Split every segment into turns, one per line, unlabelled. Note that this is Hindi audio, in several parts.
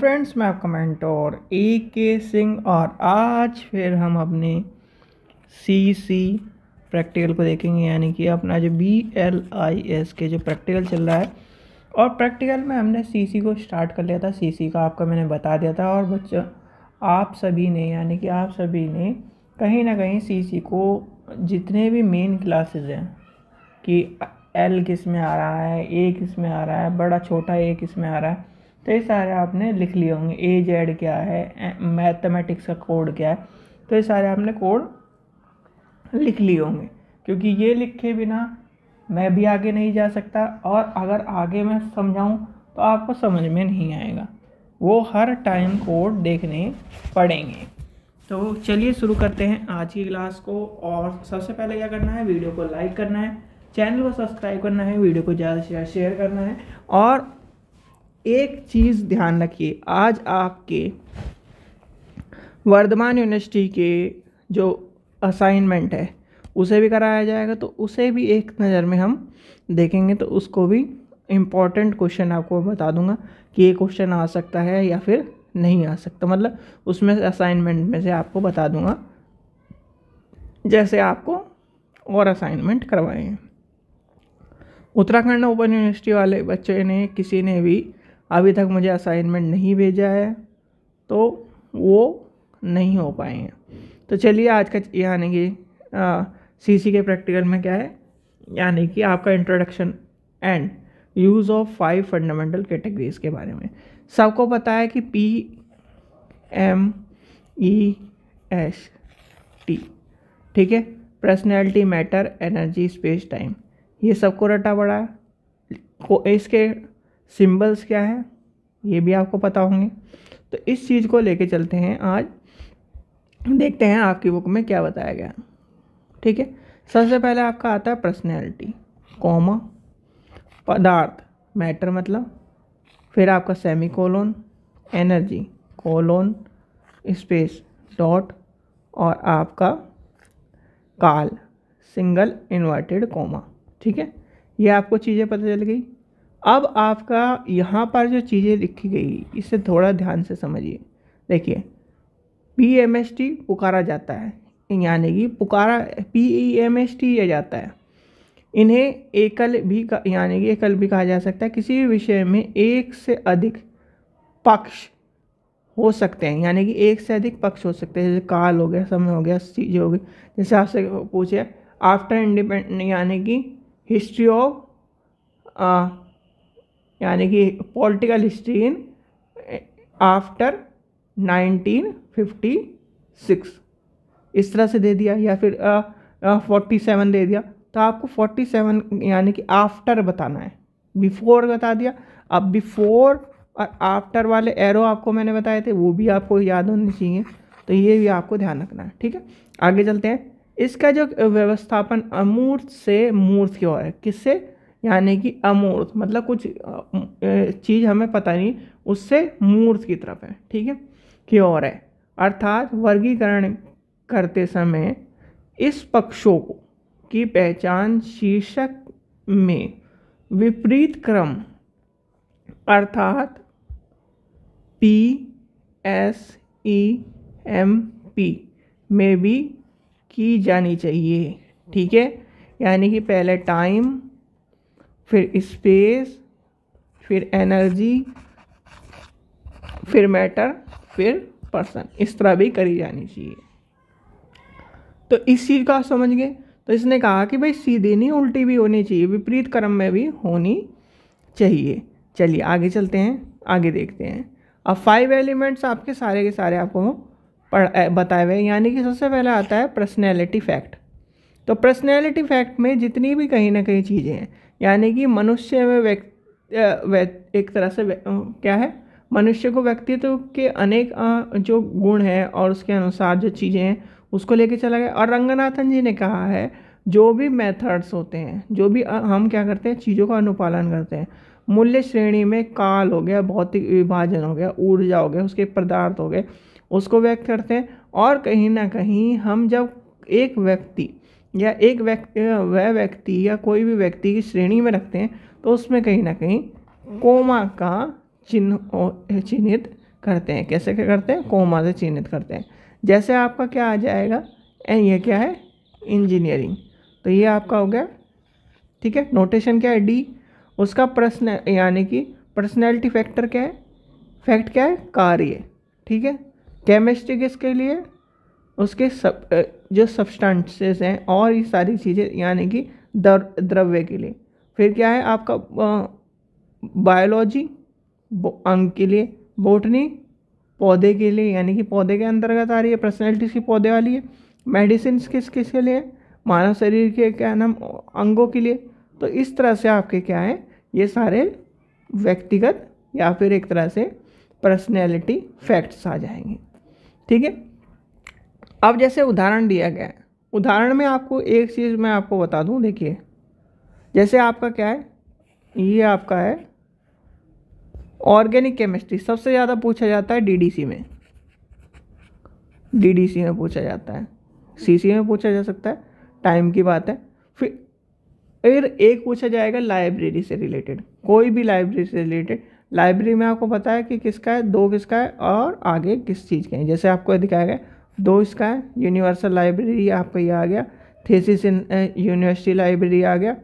फ्रेंड्स मैं आपका मेंटोर ए के सिंह और आज फिर हम अपने सी सी प्रैक्टिकल को देखेंगे यानी कि अपना जो बी एल आई एस के जो प्रैक्टिकल चल रहा है और प्रैक्टिकल में हमने सी सी को स्टार्ट कर लिया था सी सी का आपका मैंने बता दिया था और बच्चा आप सभी ने यानी कि आप सभी ने कहीं ना कहीं सी सी को जितने भी मेन क्लासेस हैं कि एल किस में आ रहा है ए किस में आ रहा है बड़ा छोटा ए किस में आ रहा है तो ये सारे आपने लिख लिए होंगे ए जेड क्या है मैथमेटिक्स का कोड क्या है तो ये सारे आपने कोड लिख लिए होंगे क्योंकि ये लिखे बिना मैं भी आगे नहीं जा सकता और अगर आगे मैं समझाऊँ तो आपको समझ में नहीं आएगा वो हर टाइम कोड देखने पड़ेंगे तो चलिए शुरू करते हैं आज की क्लास को और सबसे पहले क्या करना है वीडियो को लाइक करना है चैनल को सब्सक्राइब करना है वीडियो को ज़्यादा से ज़्यादा शेयर करना है और एक चीज़ ध्यान रखिए आज आपके वर्धमान यूनिवर्सिटी के जो असाइनमेंट है उसे भी कराया जाएगा तो उसे भी एक नज़र में हम देखेंगे तो उसको भी इम्पॉर्टेंट क्वेश्चन आपको बता दूंगा कि ये क्वेश्चन आ सकता है या फिर नहीं आ सकता मतलब उसमें असाइनमेंट में से आपको बता दूंगा जैसे आपको और असाइनमेंट करवाएंगे उत्तराखंड ओपन यूनिवर्सिटी वाले बच्चे ने किसी ने भी अभी तक मुझे असाइनमेंट नहीं भेजा है तो वो नहीं हो पाएंगे तो चलिए आज का यानी कि सीसी के प्रैक्टिकल में क्या है यानी कि आपका introduction and use of five fundamental categories के बारे में सबको पता है कि P M E S T ठीक है personality matter energy space time ये सबको रटा पड़ा है इसके सिंबल्स क्या है ये भी आपको पता होंगे तो इस चीज़ को लेके चलते हैं आज देखते हैं आपकी बुक में क्या बताया गया ठीक है सबसे पहले आपका आता है पर्सनैलिटी कॉमा पदार्थ मैटर मतलब फिर आपका semicolon energy colon space dot और आपका काल सिंगल इन्वर्टेड कॉमा ठीक है ये आपको चीज़ें पता चल गई अब आपका यहाँ पर जो चीज़ें लिखी गई इसे थोड़ा ध्यान से समझिए देखिए पी एम एस टी पुकारा जाता है यानी कि पुकारा P E M S T यह जाता है इन्हें एकल भी यानी कि एकल भी कहा जा सकता है किसी भी विषय में एक से अधिक पक्ष हो सकते हैं यानी कि एक से अधिक पक्ष हो सकते हैं जैसे काल हो गया समय हो गया चीज़ें हो गई जैसे आपसे पूछे आफ्टर इंडिपेंड यानी कि हिस्ट्री ऑफ यानी कि पॉलिटिकल हिस्ट्री इन आफ्टर 1956 इस तरह से दे दिया या फिर फोर्टी सेवन दे दिया तो आपको फोर्टी सेवन यानी कि आफ्टर बताना है बिफोर बता दिया अब बिफोर और आफ्टर वाले एरो आपको मैंने बताए थे वो भी आपको याद होने चाहिए तो ये भी आपको ध्यान रखना है ठीक है आगे चलते हैं इसका जो व्यवस्थापन अमूर्त से मूर्त की ओर है किससे यानी कि अमूर्त मतलब कुछ चीज़ हमें पता नहीं उससे मूर्त की तरफ है ठीक है की ओर है अर्थात वर्गीकरण करते समय इस पक्षों को की पहचान शीर्षक में विपरीत क्रम अर्थात P S E M P में भी की जानी चाहिए ठीक है यानी कि पहले टाइम फिर स्पेस फिर एनर्जी फिर मैटर फिर पर्सन इस तरह भी करी जानी चाहिए तो इस चीज़ का समझ गए तो इसने कहा कि भाई सीधी नहीं उल्टी भी होनी चाहिए विपरीत क्रम में भी होनी चाहिए चलिए आगे चलते हैं आगे देखते हैं अब फाइव एलिमेंट्स आपके सारे के सारे आपको पढ़ बताए हुए यानी कि सबसे पहला आता है पर्सनैलिटी फैक्ट तो पर्सनैलिटी फैक्ट में जितनी भी कहीं ना कहीं चीज़ें हैं यानी कि मनुष्य में व्यक्ति एक तरह से क्या है मनुष्य को व्यक्तित्व के अनेक जो गुण हैं और उसके अनुसार जो चीज़ें हैं उसको लेके चला गया और रंगनाथन जी ने कहा है जो भी मेथड्स होते हैं जो भी हम क्या करते हैं चीज़ों का अनुपालन करते हैं मूल्य श्रेणी में काल हो गया भौतिक विभाजन हो गया ऊर्जा हो गया उसके पदार्थ हो गए उसको व्यक्त करते हैं और कहीं ना कहीं हम जब एक व्यक्ति या एक व्यक्ति वह व्यक्ति या कोई भी व्यक्ति की श्रेणी में रखते हैं तो उसमें कहीं ना कहीं कोमा का चिन्ह चिन्हित करते हैं कैसे क्या करते हैं कोमा से चिन्हित करते हैं जैसे आपका क्या आ जाएगा एंड ये क्या है इंजीनियरिंग तो ये आपका हो गया ठीक है नोटेशन क्या है डी उसका प्रश्न यानी कि पर्सनैलिटी फैक्टर क्या है फैक्ट क्या है कार्य ठीक है केमिस्ट्री किसके लिए उसके सब जो सब्सटेंसेस हैं और ये सारी चीज़ें यानी कि दर द्रव्य के लिए फिर क्या है आपका बायोलॉजी अंग के लिए बोटनी पौधे के लिए यानी कि पौधे के अंतर्गत आ रही है पर्सनैलिटीज की पौधे वाली है मेडिसिन किस किस के लिए मानव शरीर के क्या नाम अंगों के लिए तो इस तरह से आपके क्या है ये सारे व्यक्तिगत या फिर एक तरह से पर्सनैलिटी फैक्ट्स आ जाएंगे ठीक है अब जैसे उदाहरण दिया गया है उदाहरण में आपको एक चीज़ मैं आपको बता दूं देखिए जैसे आपका क्या है ये आपका है ऑर्गेनिक केमिस्ट्री सबसे ज़्यादा पूछा जाता है डीडीसी में डीडीसी में पूछा जाता है सीसी में पूछा जा सकता है टाइम की बात है फिर फिर एक पूछा जाएगा लाइब्रेरी से रिलेटेड कोई भी लाइब्रेरी से रिलेटेड लाइब्रेरी में आपको पता है कि किसका है दो किसका है और आगे किस चीज़ के हैं जैसे आपको दिखाया गया दो इसका है यूनिवर्सल लाइब्रेरी आपका ये आ गया थेसिस इन यूनिवर्सिटी लाइब्रेरी आ गया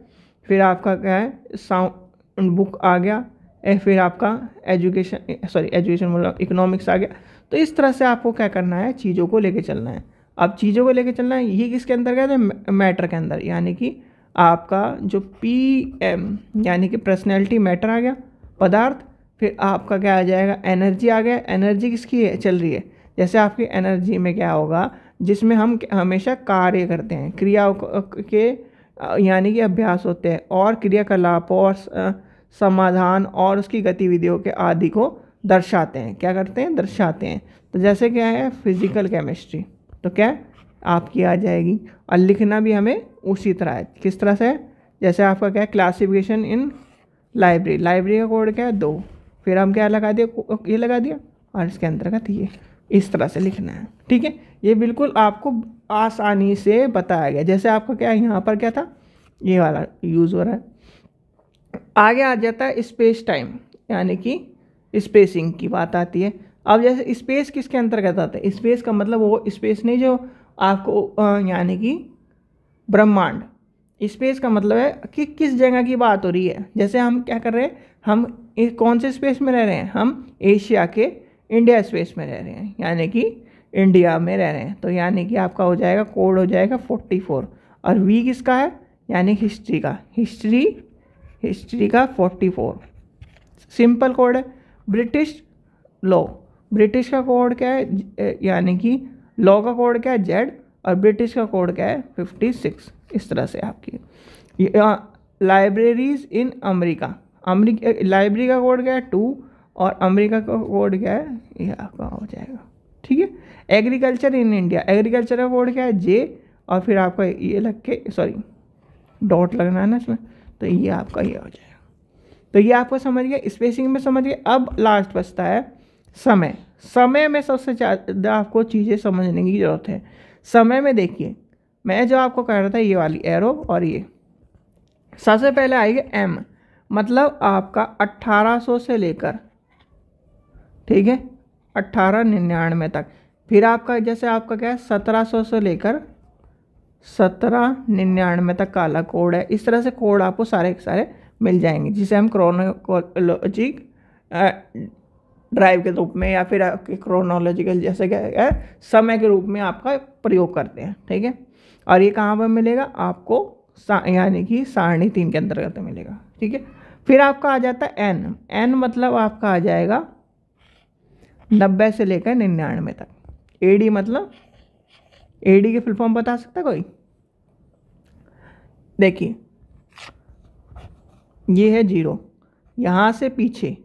फिर आपका क्या है साउंड बुक आ गया ए, फिर आपका एजुकेशन सॉरी एजुकेशन बोला इकोनॉमिक्स आ गया तो इस तरह से आपको क्या करना है चीज़ों को लेके चलना है अब चीज़ों को लेके चलना है ये किसके अंदर गया है तो मैटर के अंदर यानी कि आपका जो पी एम यानी कि पर्सनैलिटी मैटर आ गया पदार्थ फिर आपका क्या आ जाएगा एनर्जी आ गया एनर्जी किसकी है चल रही है जैसे आपकी एनर्जी में क्या होगा जिसमें हम हमेशा कार्य करते हैं क्रिया के यानी कि अभ्यास होते हैं और क्रियाकलापों और समाधान और उसकी गतिविधियों के आदि को दर्शाते हैं क्या करते हैं दर्शाते हैं तो जैसे क्या है फिजिकल केमिस्ट्री तो क्या आपकी आ जाएगी और लिखना भी हमें उसी तरह है किस तरह से जैसे आपका क्या है क्लासिफिकेशन इन लाइब्रेरी लाइब्रेरी का कोड क्या है दो फिर हम क्या लगा दिया ये लगा दिया और इसके अंतर्गत ये इस तरह से लिखना है ठीक है ये बिल्कुल आपको आसानी से बताया गया जैसे आपको क्या यहाँ पर क्या था ये वाला यूज़ हो रहा है आगे आ जाता है स्पेस टाइम यानी कि स्पेसिंग की बात आती है अब जैसे स्पेस किसके अंतर्गत आता है स्पेस का मतलब वो स्पेस नहीं जो आपको यानी कि ब्रह्मांड स्पेस का मतलब है कि किस जगह की बात हो रही है जैसे हम क्या कर रहे हैं हम कौन से स्पेस में रह रहे हैं हम एशिया के इंडिया स्पेस में रह रहे हैं यानी कि इंडिया में रह रहे हैं तो यानी कि आपका हो जाएगा कोड हो जाएगा फोर्टी फोर और वी किसका है यानी हिस्ट्री का हिस्ट्री हिस्ट्री का फोर्टी फोर सिंपल कोड है ब्रिटिश लॉ ब्रिटिश का कोड क्या है यानी कि लॉ का कोड क्या है जेड और ब्रिटिश का कोड क्या है फिफ्टी सिक्स इस तरह से आपकी libraries in America America library का कोड क्या है टू और अमेरिका का कोड क्या है ये आपका हो जाएगा ठीक है एग्रीकल्चर इन इंडिया एग्रीकल्चर का कोड क्या है जे और फिर आपका ये लग के सॉरी डॉट लगना है ना इसमें तो ये आपका ये हो जाएगा तो ये आपको समझ गया स्पेसिंग में समझ गया अब लास्ट बचता है समय समय में सबसे ज़्यादा आपको चीज़ें समझने की ज़रूरत है समय में देखिए मैं जो आपको कह रहा था ये वाली एरो और ये सबसे पहले आएगी एम मतलब आपका 1800 से लेकर ठीक है अट्ठारह निन्यानवे तक फिर आपका जैसे आपका क्या है सत्रह सौ से लेकर सत्रह निन्यानवे तक काला कोड है इस तरह से कोड आपको सारे के सारे मिल जाएंगे जिसे हम क्रोनोलॉजी ड्राइव के रूप में या फिर आपके क्रोनोलॉजिकल जैसे क्या है समय के रूप में आपका प्रयोग करते हैं ठीक है और ये कहाँ पर मिलेगा आपको यानी कि सारणी तीन के अंतर्गत मिलेगा ठीक है फिर आपका आ जाता है एन एन मतलब आपका आ जाएगा नब्बे से लेकर निन्यानवे तक ए डी मतलब ए डी के फुल फॉर्म बता सकता कोई देखिए ये है जीरो यहाँ से पीछे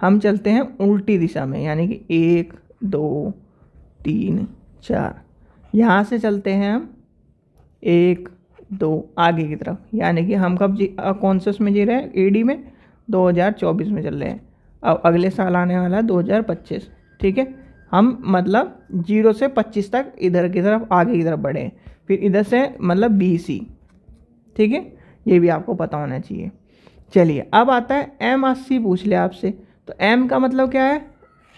हम चलते हैं उल्टी दिशा में यानी कि एक दो तीन चार यहाँ से चलते हैं हम एक दो आगे की तरफ यानी कि हम कब जी कौन से उसमें जी रहे हैं ए डी में 2024 में चल रहे हैं अब अगले साल आने वाला है दो हज़ार पच्चीस ठीक है हम मतलब जीरो से पच्चीस तक इधर की तरफ आगे की तरफ बढ़ें फिर इधर से मतलब बी सी ठीक है ये भी आपको पता होना चाहिए चलिए अब आता है एम अस्सी पूछ लिया आपसे तो एम का मतलब क्या है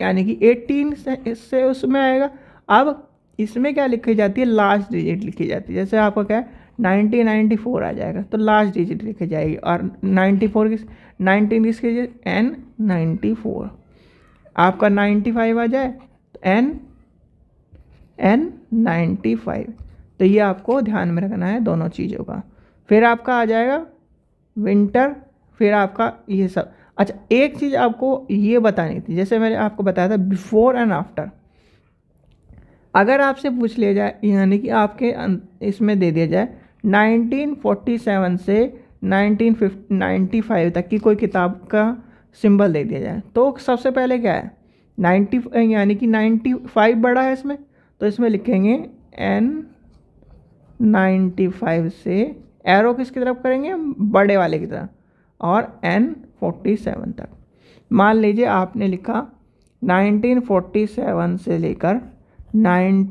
यानी कि एटीन से इससे उसमें आएगा अब इसमें क्या लिखी जाती है लास्ट डिजिट लिखी जाती है जैसे आपका क्या है 1994 नाइन्टी फोर आ जाएगा तो लास्ट डिजिट लिखे जाएगी और नाइन्टी फोर किस नाइनटीन किसके एन नाइन्टी फोर आपका नाइन्टी फाइव आ जाए तो एन एन नाइन्टी फाइव तो ये आपको ध्यान में रखना है दोनों चीज़ों का फिर आपका आ जाएगा विंटर फिर आपका ये सब अच्छा एक चीज़ आपको ये बतानी थी जैसे मैंने आपको बताया था बिफोर एंड आफ्टर अगर आपसे पूछ लिया जाए यानी कि आपके अं, इसमें दे दिया जाए 1947 से 1995 तक की कोई किताब का सिंबल दे दिया जाए तो सबसे पहले क्या है 90 यानी कि 95 बड़ा है इसमें तो इसमें लिखेंगे एन 95 से एरो किसकी तरफ करेंगे बड़े वाले की तरफ और एन 47 तक मान लीजिए आपने लिखा 1947 से लेकर नाइन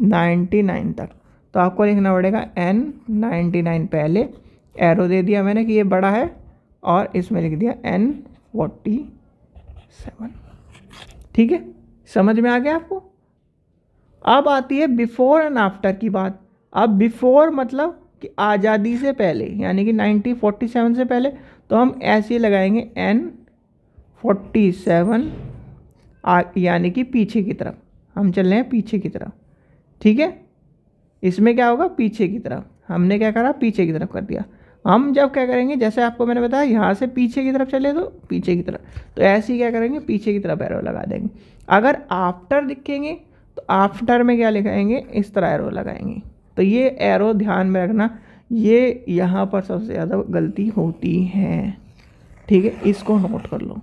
नाइन्टी नाइन तक तो आपको लिखना पड़ेगा एन नाइन्टी नाइन पहले एरो दे दिया मैंने कि ये बड़ा है और इसमें लिख दिया एन फोर्टी सेवन ठीक है समझ में आ गया आपको अब आती है बिफ़ोर एंड आफ्टर की बात अब बिफ़ोर मतलब कि आज़ादी से पहले यानी कि फोर्टी सेवन से पहले तो हम ऐसे लगाएंगे एन फोर्टी सेवन यानी कि पीछे की तरफ हम चल रहे हैं पीछे की तरफ ठीक है इसमें क्या होगा पीछे की तरफ हमने क्या करा पीछे की तरफ कर दिया हम जब क्या करेंगे जैसे आपको मैंने बताया यहाँ से पीछे की तरफ चले तो पीछे की तरफ तो ऐसे ही क्या करेंगे पीछे की तरफ एरो लगा देंगे अगर आफ्टर दिखेंगे तो आफ्टर में क्या लिखाएंगे इस तरह एरो लगाएंगे तो ये एरो ध्यान में रखना ये यहाँ पर सबसे ज़्यादा गलती होती है ठीक है इसको नोट कर लो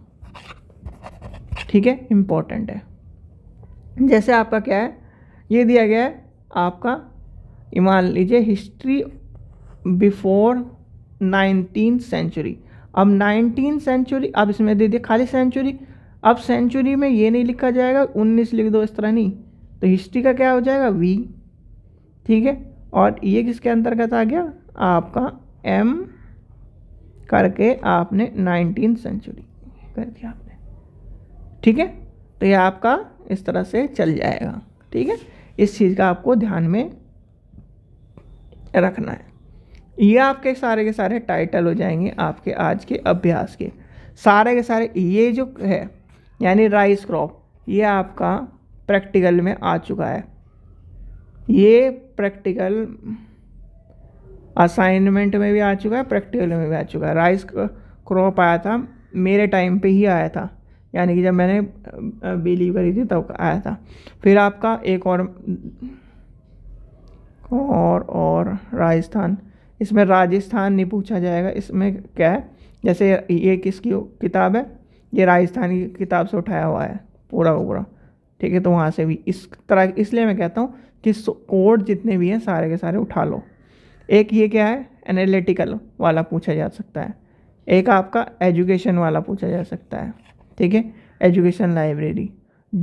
ठीक है इम्पोर्टेंट है जैसे आपका क्या है ये दिया गया है आपका मान लीजिए हिस्ट्री बिफोर नाइनटीन सेंचुरी अब नाइनटीन सेंचुरी अब इसमें दे दिया खाली सेंचुरी अब सेंचुरी में ये नहीं लिखा जाएगा उन्नीस लिख दो इस तरह नहीं तो हिस्ट्री का क्या हो जाएगा वी ठीक है और ये किसके अंतर्गत आ गया आपका एम करके आपने नाइनटीन सेंचुरी कर दिया आपने ठीक है तो ये आपका इस तरह से चल जाएगा ठीक है इस चीज़ का आपको ध्यान में रखना है ये आपके सारे के सारे टाइटल हो जाएंगे आपके आज के अभ्यास के सारे के सारे ये जो है यानी राइस क्रॉप ये आपका प्रैक्टिकल में आ चुका है ये प्रैक्टिकल असाइनमेंट में भी आ चुका है प्रैक्टिकल में भी आ चुका है राइस क्रॉप आया था मेरे टाइम पे ही आया था यानी कि जब मैंने बिलीव करी थी तब तो आया था फिर आपका एक और और और राजस्थान इसमें राजस्थान नहीं पूछा जाएगा इसमें क्या है जैसे ये किसकी किताब है ये राजस्थान की किताब से उठाया हुआ है पूरा पूरा ठीक है तो वहाँ से भी इस तरह इसलिए मैं कहता हूँ कि कोड जितने भी हैं सारे के सारे उठा लो एक ये क्या है एनालिटिकल वाला पूछा जा सकता है एक आपका एजुकेशन वाला पूछा जा सकता है ठीक है एजुकेशन लाइब्रेरी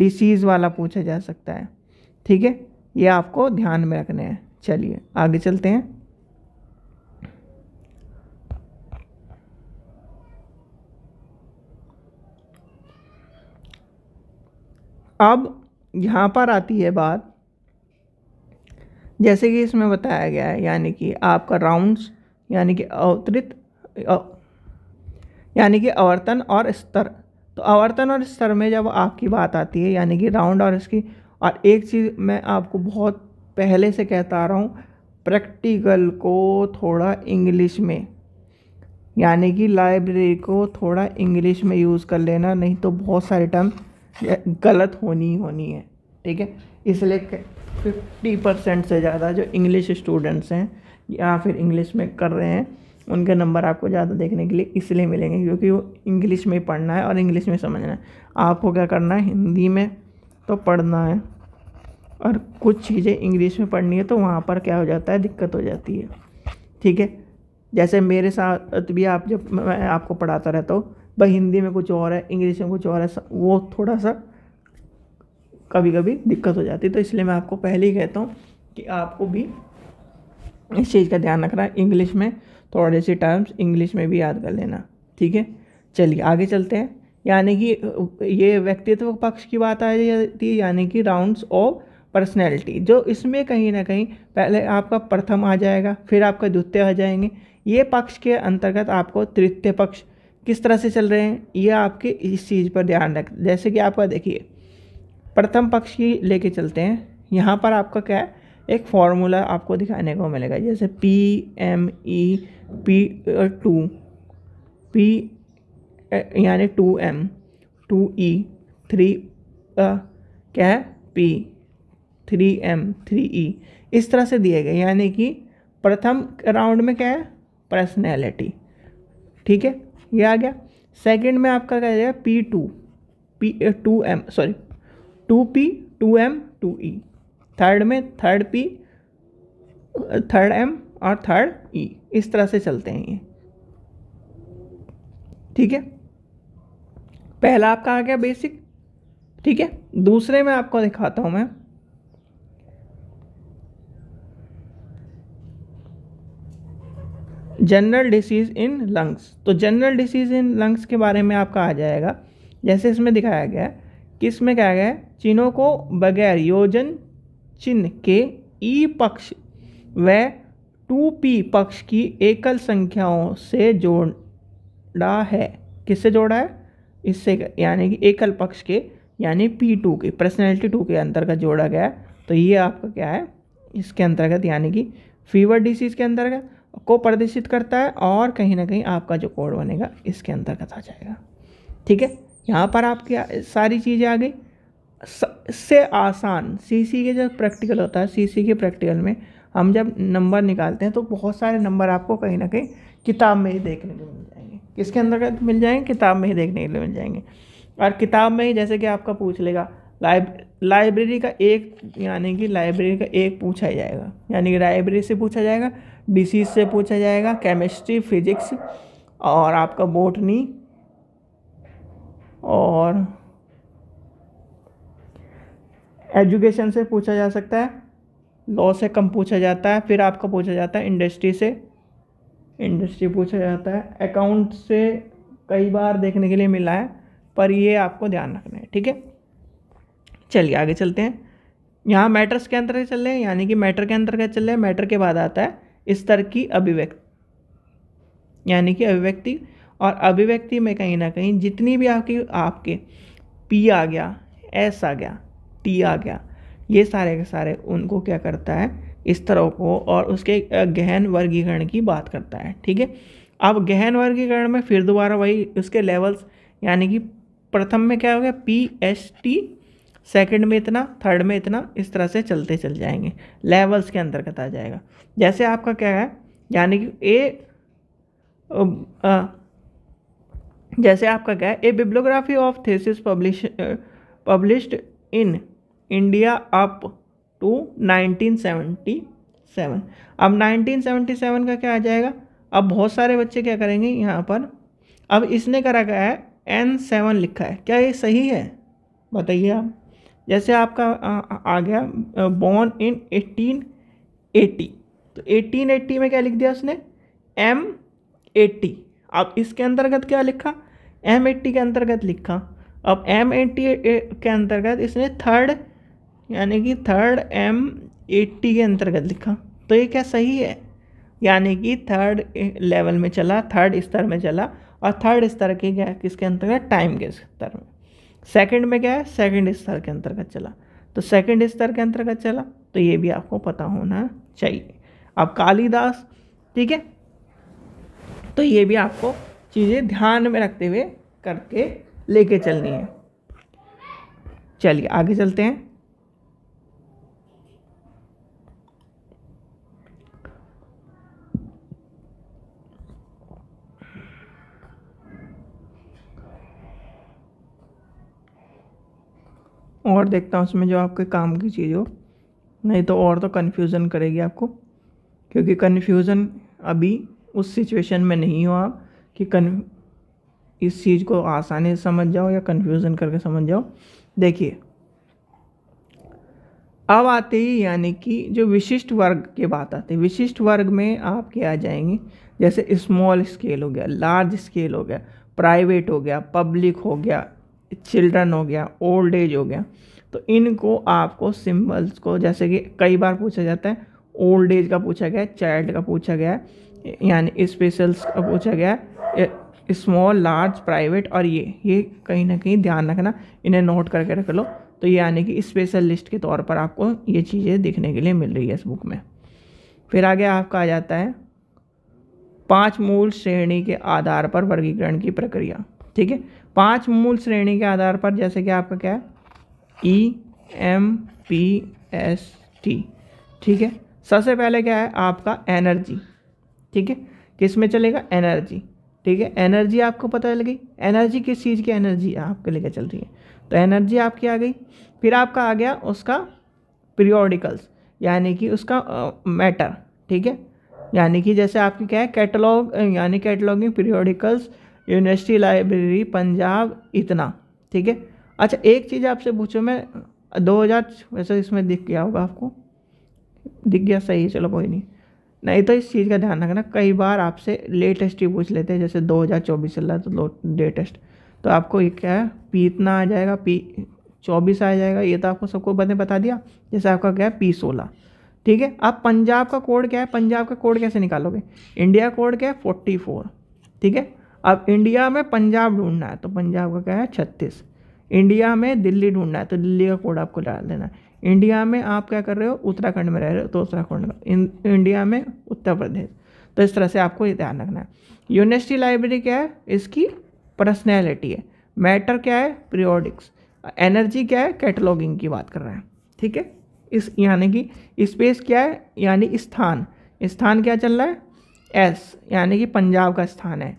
डिसीज़ वाला पूछा जा सकता है ठीक है ये आपको ध्यान में रखने हैं चलिए आगे चलते हैं अब यहाँ पर आती है बात जैसे कि इसमें बताया गया है यानी कि आपका राउंड्स यानी कि अवतरित यानी कि आवर्तन और स्तर तो आवर्तन और स्तर में जब आपकी बात आती है यानी कि राउंड और इसकी और एक चीज़ मैं आपको बहुत पहले से कहता आ रहा हूँ प्रैक्टिकल को थोड़ा इंग्लिश में यानी कि लाइब्रेरी को थोड़ा इंग्लिश में यूज़ कर लेना नहीं तो बहुत सारे टर्म गलत होनी ही होनी है ठीक है इसलिए फिफ्टी परसेंट से ज़्यादा जो इंग्लिश स्टूडेंट्स हैं या फिर इंग्लिश में कर रहे हैं उनके नंबर आपको ज़्यादा देखने के लिए इसलिए मिलेंगे क्योंकि वो इंग्लिश में पढ़ना है और इंग्लिश में समझना है आपको क्या करना है हिंदी में तो पढ़ना है और कुछ चीज़ें इंग्लिश में पढ़नी है तो वहाँ पर क्या हो जाता है दिक्कत हो जाती है ठीक है जैसे मेरे साथ भी आप जब मैं आपको पढ़ाता रहता हूँ भाई हिंदी में कुछ और है इंग्लिश में कुछ और है वो थोड़ा सा कभी कभी दिक्कत हो जाती है तो इसलिए मैं आपको पहले ही कहता हूँ कि आपको भी इस चीज़ का ध्यान रखना इंग्लिश में थोड़े से टर्म्स इंग्लिश में भी याद कर लेना ठीक है चलिए आगे चलते हैं यानी कि ये व्यक्तित्व पक्ष की बात आ जाती है यानी कि राउंड्स ऑफ पर्सनैलिटी जो इसमें कहीं ना कहीं पहले आपका प्रथम आ जाएगा फिर आपका द्वितीय आ जाएंगे ये पक्ष के अंतर्गत आपको तृतीय पक्ष किस तरह से चल रहे हैं ये आपके इस चीज़ पर ध्यान रख जैसे कि आपका देखिए प्रथम पक्ष की लेके चलते हैं यहाँ पर आपका क्या है एक फॉर्मूला आपको दिखाने को मिलेगा जैसे P M E P two P यानी two M two E e, three क्या है P three M three E इस तरह से दिए गए यानी कि प्रथम राउंड में क्या है पर्सनैलिटी ठीक है ये आ गया सेकंड में आपका क्या जाएगा P two P two M sorry two P two M two E third में थर्ड पी थर्ड एम और थर्ड ई इस तरह से चलते हैं ये ठीक है पहला आपका आ गया बेसिक ठीक है दूसरे में आपको दिखाता हूँ मैं जनरल डिसीज़ इन लंग्स तो जनरल डिसीज़ इन लंग्स के बारे में आपका आ जाएगा जैसे इसमें दिखाया गया है कि इसमें क्या गया है चिन्हों को बगैर योजन चिन्ह के ई पक्ष व टू पी पक्ष की एकल संख्याओं से जोड़ा है किससे जोड़ा है इससे यानी कि एकल पक्ष के यानी पी टू के पर्सनैलिटी टू के अंतर्गत जोड़ा गया है तो ये आपका क्या है इसके अंतर्गत यानी कि फीवर डिसीज़ के अंतर्गत को प्रदर्शित करता है और कहीं ना कहीं आपका जो कोड बनेगा इसके अंतर्गत आ जाएगा ठीक है यहाँ पर आपकी सारी चीज़ें आ गई सबसे आसान सीसी के जब प्रैक्टिकल होता है सीसी के प्रैक्टिकल में हम जब नंबर निकालते हैं तो बहुत सारे नंबर आपको कहीं ना कहीं किताब में ही देखने को मिल जाएंगे किसके अंतर्गत मिल जाएंगे किताब में ही देखने के लिए मिल जाएंगे और किताब में ही जैसे कि आपका पूछ लेगा लाइब लाइब्रेरी का एक यानी कि लाइब्रेरी का एक पूछा जाएगा यानी कि लाइब्रेरी से पूछा जाएगा डिसीज से पूछा जाएगा केमिस्ट्री फिजिक्स और आपका बोटनी और एजुकेशन से पूछा जा सकता है लॉ से कम पूछा जाता है फिर आपका पूछा जाता है इंडस्ट्री से इंडस्ट्री पूछा जाता है अकाउंट से कई बार देखने के लिए मिला है पर ये आपको ध्यान रखना है ठीक है चलिए आगे चलते हैं यहाँ मैटर्स के अंतर्गत चल रहे हैं यानी कि मैटर के अंतर्गत चल रहे हैं मैटर के बाद आता है स्तर की अभिव्यक्ति यानी कि अभिव्यक्ति और अभिव्यक्ति में कहीं ना कहीं जितनी भी आपकी आपके पी आ गया एस आ गया टी आ गया ये सारे के सारे उनको क्या करता है इस तरह को और उसके गहन वर्गीकरण की बात करता है ठीक है अब गहन वर्गीकरण में फिर दोबारा वही उसके लेवल्स यानी कि प्रथम में क्या हो गया पी एस टी सेकंड में इतना थर्ड में इतना इस तरह से चलते चल जाएंगे लेवल्स के अंतर्गत आ जाएगा जैसे आपका क्या है यानी कि ए जैसे आपका क्या है a bibliography of thesis publish published in India up to 1977 अब 1977 का क्या आ जाएगा अब बहुत सारे बच्चे क्या करेंगे यहाँ पर अब इसने करा गया है एन सेवन लिखा है क्या ये सही है बताइए आप जैसे आपका आ गया बॉर्न इन एटी तो एटी में क्या लिख दिया उसने एम एट्टी अब इसके अंतर्गत क्या लिखा एम एट्टी के अंतर्गत लिखा अब एम एट्टी के अंतर्गत इसने थर्ड यानी कि थर्ड एम एट्टी के अंतर्गत लिखा तो ये क्या सही है यानी कि थर्ड लेवल में चला थर्ड स्तर में चला और थर्ड स्तर के क्या किसके अंतर्गत टाइम के स्तर में सेकंड में क्या है सेकंड स्तर के अंतर्गत चला तो सेकंड स्तर के अंतर्गत चला तो ये भी आपको पता होना चाहिए अब कालिदास ठीक है तो ये भी आपको चीज़ें ध्यान में रखते हुए करके लेके चलनी है चलिए आगे चलते हैं और देखता हूँ उसमें जो आपके काम की चीज़ हो नहीं तो और तो कन्फ्यूज़न करेगी आपको क्योंकि कन्फ्यूज़न अभी उस सिचुएशन में नहीं हो आप कि कन इस चीज़ को आसानी से समझ जाओ या कन्फ्यूज़न करके समझ जाओ देखिए अब आते ही यानी कि जो विशिष्ट वर्ग की बात आती है विशिष्ट वर्ग में आपके आ जाएंगे जैसे स्मॉल स्केल हो गया लार्ज स्केल हो गया प्राइवेट हो गया पब्लिक हो गया चिल्ड्रन हो गया ओल्ड एज हो गया तो इनको आपको सिंबल्स को जैसे कि कई बार पूछा जाता है ओल्ड एज का पूछा गया चाइल्ड का पूछा गया यानी स्पेशल्स का पूछा गया स्मॉल लार्ज प्राइवेट और ये ये कहीं ना कहीं ध्यान रखना इन्हें नोट करके रख लो तो ये यानी कि स्पेशल लिस्ट के तौर पर आपको ये चीज़ें देखने के लिए मिल रही है इस बुक में फिर आगे आपका आ जाता है पांच मूल श्रेणी के आधार पर वर्गीकरण की प्रक्रिया ठीक है पांच मूल श्रेणी के आधार पर जैसे कि आपका क्या है E M P S T ठीक है सबसे पहले क्या है आपका एनर्जी ठीक है किस में चलेगा एनर्जी ठीक है एनर्जी आपको पता चल गई एनर्जी किस चीज़ की एनर्जी आपके लेकर चल रही है तो एनर्जी आपकी आ गई फिर आपका आ गया उसका पीरियोडिकल्स यानी कि उसका मैटर ठीक है यानी कि जैसे आपकी क्या है कैटलॉग यानी cataloguing periodicals university library Punjab इतना ठीक है अच्छा एक चीज़ आपसे पूछो मैं 2000 वैसे इसमें दिख गया होगा आपको दिख गया सही है चलो कोई नहीं नहीं तो इस चीज़ का ध्यान रखना कई बार आपसे लेटेस्ट ही पूछ लेते हैं जैसे 2024 चल रहा है तो लेटेस्ट तो आपको ये क्या है पी इतना आ जाएगा पी चौबीस आ जाएगा ये तो आपको सबको बने बता दिया जैसे आपका क्या है पी सोलह ठीक है आप पंजाब का कोड क्या है पंजाब का कोड कैसे निकालोगे इंडिया कोड क्या है फोर्टी फोर ठीक है अब इंडिया में पंजाब ढूंढना है तो पंजाब का क्या है छत्तीस इंडिया में दिल्ली ढूंढना है तो दिल्ली का कोड आपको डाल देना इंडिया में आप क्या कर रहे हो उत्तराखंड में रह रहे हो तो उत्तराखंड का इंडिया में उत्तर प्रदेश तो इस तरह से आपको ये ध्यान रखना है यूनिवर्सिटी लाइब्रेरी क्या है इसकी पर्सनैलिटी है मैटर क्या है पीरियोडिक्स एनर्जी क्या है कैटलॉगिंग की बात कर रहे हैं ठीक है इस यानी कि स्पेस क्या है यानी स्थान स्थान क्या चल रहा है एस यानी कि पंजाब का स्थान है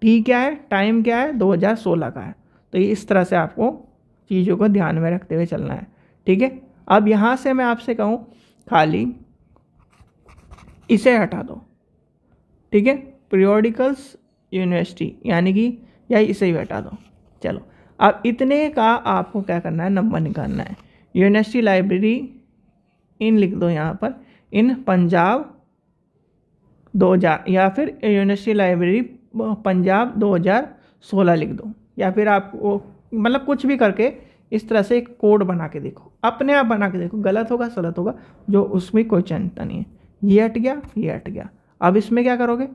टी क्या है टाइम क्या है 2016 का है तो ये इस तरह से आपको चीज़ों को ध्यान में रखते हुए चलना है ठीक है अब यहाँ से मैं आपसे कहूँ खाली इसे हटा दो ठीक है प्रियोडिकल्स यूनिवर्सिटी यानी कि या इसे ही हटा दो चलो अब इतने का आपको क्या करना है नंबर निकालना है यूनिवर्सिटी लाइब्रेरी इन लिख दो यहाँ पर इन पंजाब दो हजार या फिर यूनिवर्सिटी लाइब्रेरी पंजाब 2016 लिख दो या फिर आप वो मतलब कुछ भी करके इस तरह से एक कोड बना के देखो अपने आप बना के देखो गलत होगा सलत होगा जो उसमें कोई चिंता नहीं है ये हट गया ये हट गया अब इसमें क्या करोगे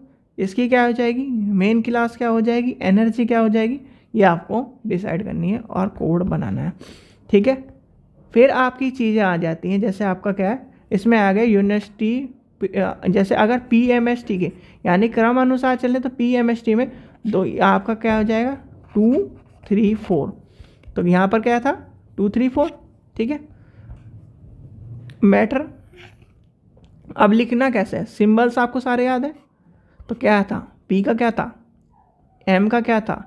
इसकी क्या हो जाएगी मेन क्लास क्या हो जाएगी एनर्जी क्या हो जाएगी ये आपको डिसाइड करनी है और कोड बनाना है ठीक है फिर आपकी चीज़ें आ जाती हैं जैसे आपका क्या है इसमें आ गया यूनिवर्सिटी जैसे अगर पी एम एस टी के यानी क्रम अनुसार चले तो पी एम एस टी में दो आपका क्या हो जाएगा टू थ्री फोर तो यहाँ पर क्या था टू थ्री फोर ठीक है मैटर अब लिखना कैसे है सिंबल्स आपको सारे याद है तो क्या था पी का क्या था एम का क्या था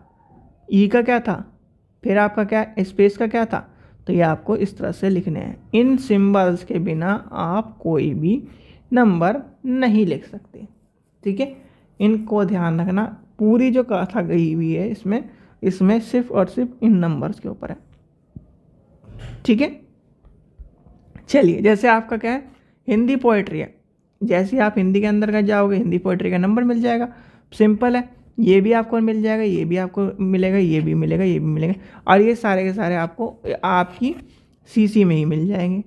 ई e का क्या था फिर आपका क्या स्पेस का क्या था तो ये आपको इस तरह से लिखने हैं इन सिंबल्स के बिना आप कोई भी नंबर नहीं लिख सकते ठीक है इनको ध्यान रखना पूरी जो कथा गई हुई है इसमें इसमें सिर्फ और सिर्फ इन नंबर्स के ऊपर है ठीक है चलिए जैसे आपका क्या है हिंदी पोइट्री है जैसे आप हिंदी के अंदर का जाओगे हिंदी पोइट्री का नंबर मिल जाएगा सिंपल है ये भी आपको मिल जाएगा ये भी आपको मिलेगा ये भी मिलेगा ये भी मिलेगा और ये सारे के सारे आपको आपकी सीसी में ही मिल जाएंगे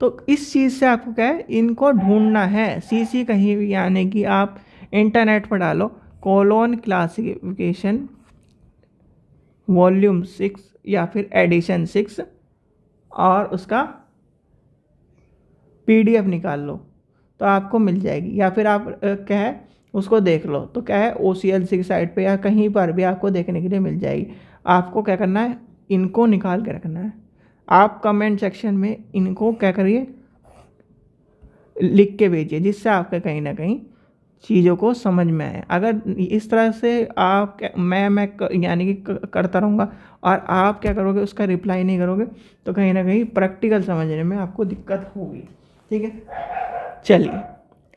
तो इस चीज़ से आपको क्या है इनको ढूंढना है सीसी कहीं भी यानी कि आप इंटरनेट पर डालो कोलोन क्लासिफिकेशन वॉल्यूम सिक्स या फिर एडिशन सिक्स और उसका पीडीएफ निकाल लो तो आपको मिल जाएगी या फिर आप क्या है उसको देख लो तो क्या है ओ सी एल सी की साइट पर या कहीं पर भी आपको देखने के लिए मिल जाएगी आपको क्या करना है इनको निकाल के रखना है आप कमेंट सेक्शन में इनको क्या करिए लिख के भेजिए जिससे आपके कहीं ना कहीं चीज़ों को समझ में आए अगर इस तरह से आप मैं मैं यानी कि करता रहूँगा और आप क्या करोगे उसका रिप्लाई नहीं करोगे तो कहीं ना कहीं प्रैक्टिकल समझने में आपको दिक्कत होगी ठीक है चलिए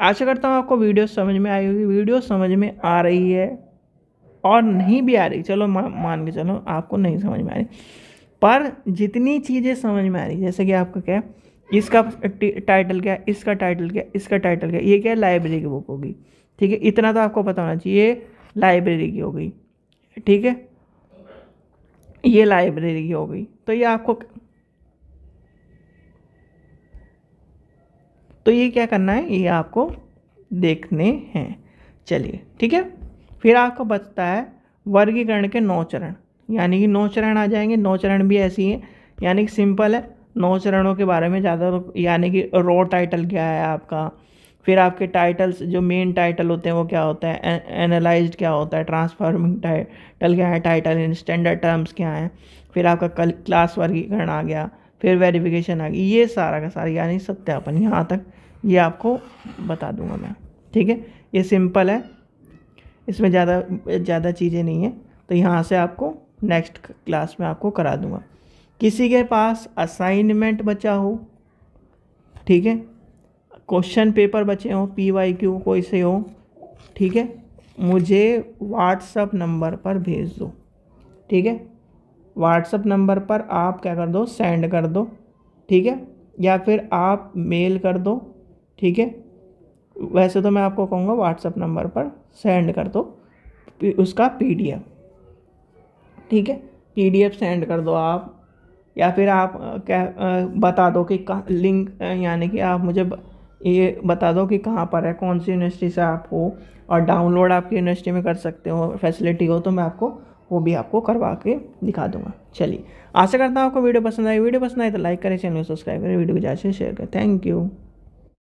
आशा करता हूँ आपको वीडियो समझ में आई होगी वीडियो समझ में आ रही है और नहीं भी आ रही चलो मान के चलो आपको नहीं समझ में आ रही पर जितनी चीज़ें समझ में आ रही जैसे कि आपका क्या है इसका टाइटल क्या है इसका टाइटल क्या है इसका टाइटल क्या है ये क्या है लाइब्रेरी की बुक होगी ठीक है इतना तो आपको पता होना चाहिए लाइब्रेरी की होगी ठीक है ये लाइब्रेरी की हो गई तो ये आपको तो ये क्या करना है ये आपको देखने हैं चलिए ठीक है फिर आपको बचता है वर्गीकरण के नौ चरण यानी कि नौ चरण आ जाएंगे नौ चरण भी ऐसी हैं यानी कि सिंपल है नौ चरणों के बारे में ज़्यादा तो यानी कि रो टाइटल क्या है आपका फिर आपके टाइटल्स जो मेन टाइटल होते हैं वो क्या होता है एनालाइज क्या होता है ट्रांसफॉर्मिंग टाइटल क्या है टाइटल इन स्टैंडर्ड टर्म्स क्या हैं फिर आपका कल क्लास वर्गीकरण आ गया फिर वेरिफिकेशन आ गई ये सारा का सारा यानी सत्यापन यहाँ तक ये आपको बता दूंगा मैं ठीक है ये सिंपल है इसमें ज़्यादा ज़्यादा चीज़ें नहीं हैं तो यहाँ से आपको नेक्स्ट क्लास में आपको करा दूंगा किसी के पास असाइनमेंट बचा हो ठीक है क्वेश्चन पेपर बचे हों पी वाई क्यू कोई से हो ठीक है मुझे व्हाट्सअप नंबर पर भेज दो ठीक है व्हाट्सअप नंबर पर आप क्या कर दो सेंड कर दो ठीक है या फिर आप मेल कर दो ठीक है वैसे तो मैं आपको कहूँगा व्हाट्सअप नंबर पर सेंड कर दो उसका पीडीएफ ठीक है पीडीएफ सेंड कर दो आप या फिर आप क्या बता दो कि लिंक यानी कि आप मुझे ये बता दो कि कहाँ पर है कौन सी यूनिवर्सिटी से आप हो और डाउनलोड आपकी यूनिवर्सिटी में कर सकते हो फैसिलिटी हो तो मैं आपको वो भी आपको करवा के दिखा दूंगा चलिए आशा करता हूँ आपको वीडियो पसंद आई वीडियो पसंद आई तो लाइक करें चैनल सब्सक्राइब करें वीडियो को ज़्यादा से शेयर करें थैंक यू